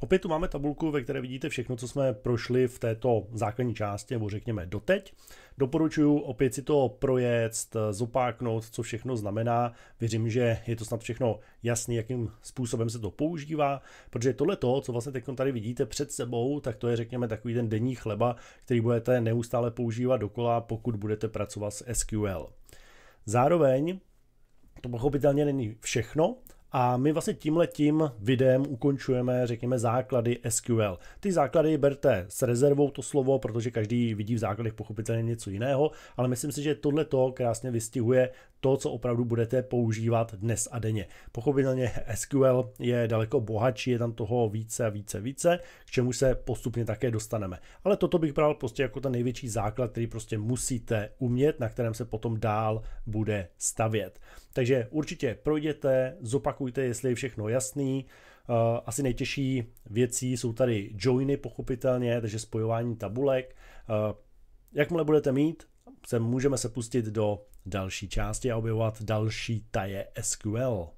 Opět tu máme tabulku, ve které vidíte všechno, co jsme prošli v této základní části, nebo řekněme doteď. Doporučuji opět si to projet, zopáknout, co všechno znamená. Věřím, že je to snad všechno jasné, jakým způsobem se to používá, protože tohle to, co vlastně teď tady vidíte před sebou, tak to je řekněme takový ten denní chleba, který budete neustále používat dokola, pokud budete pracovat s SQL. Zároveň to pochopitelně není všechno, a my vlastně tímhle tím videem ukončujeme, řekněme, základy SQL. Ty základy berte s rezervou to slovo, protože každý vidí v základech pochopitelně něco jiného, ale myslím si, že tohle to krásně vystihuje to, co opravdu budete používat dnes a denně. Pochopitelně SQL je daleko bohatší, je tam toho více a více více, k čemu se postupně také dostaneme. Ale toto bych bral prostě jako ten největší základ, který prostě musíte umět, na kterém se potom dál bude stavět. Takže určitě projděte, zopak zopakujte, jestli je všechno jasný. Eh, asi nejtěžší věcí jsou tady joiny pochopitelně, takže spojování tabulek. Eh, jakmile budete mít, se můžeme se pustit do další části a objevovat další taje SQL.